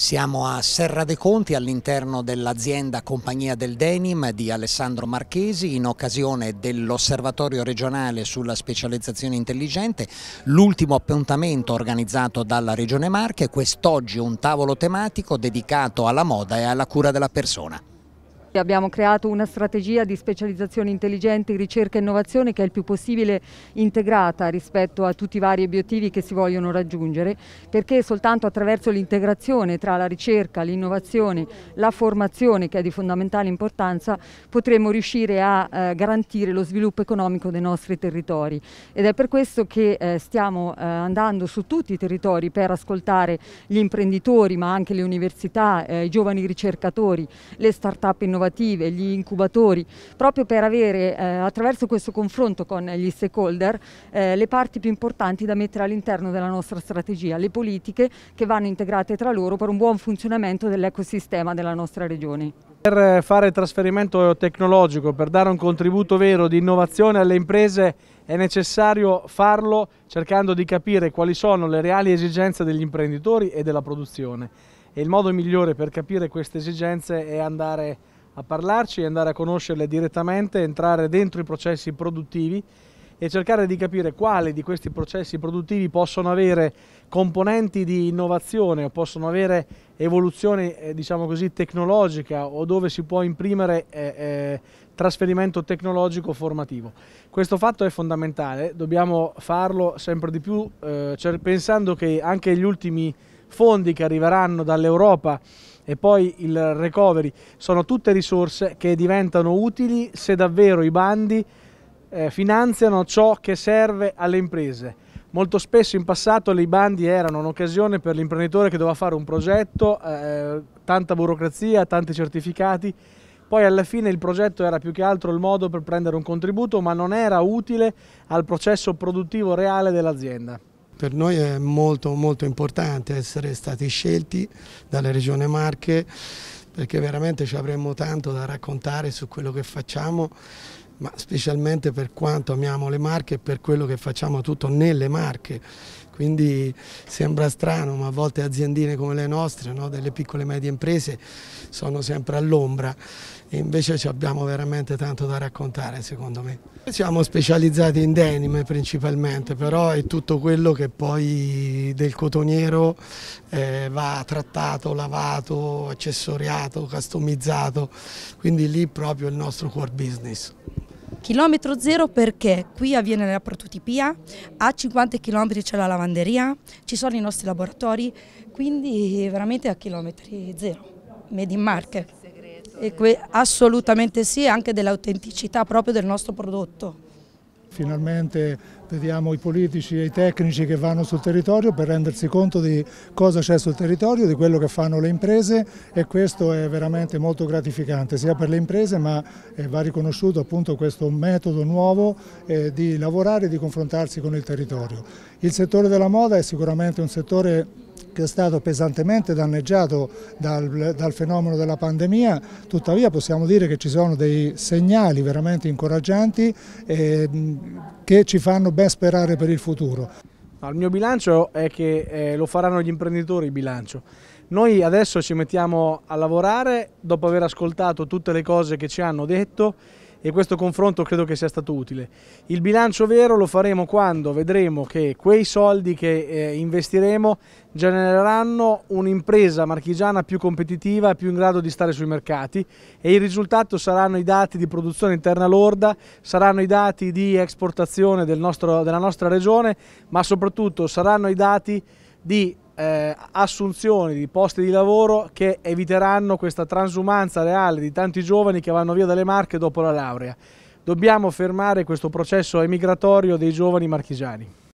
Siamo a Serra dei Conti all'interno dell'azienda Compagnia del Denim di Alessandro Marchesi in occasione dell'osservatorio regionale sulla specializzazione intelligente, l'ultimo appuntamento organizzato dalla Regione Marche, quest'oggi un tavolo tematico dedicato alla moda e alla cura della persona. Abbiamo creato una strategia di specializzazione intelligente, ricerca e innovazione che è il più possibile integrata rispetto a tutti i vari obiettivi che si vogliono raggiungere, perché soltanto attraverso l'integrazione tra la ricerca, l'innovazione, la formazione che è di fondamentale importanza potremo riuscire a eh, garantire lo sviluppo economico dei nostri territori ed è per questo che eh, stiamo eh, andando su tutti i territori per ascoltare gli imprenditori ma anche le università, eh, i giovani ricercatori, le start-up innovative innovative, gli incubatori, proprio per avere eh, attraverso questo confronto con gli stakeholder eh, le parti più importanti da mettere all'interno della nostra strategia, le politiche che vanno integrate tra loro per un buon funzionamento dell'ecosistema della nostra regione. Per fare trasferimento tecnologico, per dare un contributo vero di innovazione alle imprese è necessario farlo cercando di capire quali sono le reali esigenze degli imprenditori e della produzione. E il modo migliore per capire queste esigenze è andare a parlarci andare a conoscerle direttamente, entrare dentro i processi produttivi e cercare di capire quali di questi processi produttivi possono avere componenti di innovazione o possono avere evoluzione eh, diciamo così, tecnologica o dove si può imprimere eh, eh, trasferimento tecnologico formativo. Questo fatto è fondamentale, dobbiamo farlo sempre di più eh, pensando che anche gli ultimi fondi che arriveranno dall'Europa e poi il recovery, sono tutte risorse che diventano utili se davvero i bandi eh, finanziano ciò che serve alle imprese. Molto spesso in passato i bandi erano un'occasione per l'imprenditore che doveva fare un progetto, eh, tanta burocrazia, tanti certificati, poi alla fine il progetto era più che altro il modo per prendere un contributo ma non era utile al processo produttivo reale dell'azienda. Per noi è molto, molto importante essere stati scelti dalla Regione Marche perché veramente ci avremmo tanto da raccontare su quello che facciamo ma specialmente per quanto amiamo le Marche e per quello che facciamo tutto nelle Marche. Quindi sembra strano, ma a volte aziendine come le nostre, no? delle piccole e medie imprese, sono sempre all'ombra e invece abbiamo veramente tanto da raccontare secondo me. Siamo specializzati in denim principalmente, però è tutto quello che poi del cotoniero eh, va trattato, lavato, accessoriato, customizzato, quindi lì proprio il nostro core business. Chilometro zero perché qui avviene la prototipia, a 50 km c'è la lavanderia, ci sono i nostri laboratori, quindi veramente a chilometri zero, made in market. Eh. assolutamente sì, anche dell'autenticità proprio del nostro prodotto finalmente vediamo i politici e i tecnici che vanno sul territorio per rendersi conto di cosa c'è sul territorio, di quello che fanno le imprese e questo è veramente molto gratificante sia per le imprese ma eh, va riconosciuto appunto questo metodo nuovo eh, di lavorare e di confrontarsi con il territorio. Il settore della moda è sicuramente un settore che è stato pesantemente danneggiato dal, dal, fenomeno della pandemia, tuttavia possiamo dire che ci sono dei segnali veramente incoraggianti eh, che ci fanno ben sperare per il futuro. il mio bilancio è che eh, lo faranno gli imprenditori il bilancio. Noi adesso ci mettiamo a lavorare dopo aver ascoltato tutte le cose che ci hanno detto e questo confronto credo che sia stato utile. Il bilancio vero lo faremo quando vedremo che quei soldi che eh, investiremo genereranno un'impresa marchigiana più competitiva e più in grado di stare sui mercati e il risultato saranno i dati di produzione interna lorda, saranno i dati di esportazione del nostro, della nostra regione, ma soprattutto saranno i dati di eh, assunzioni di posti di lavoro che eviteranno questa transumanza reale di tanti giovani che vanno via dalle Marche dopo la laurea. Dobbiamo fermare questo processo emigratorio dei giovani marchigiani.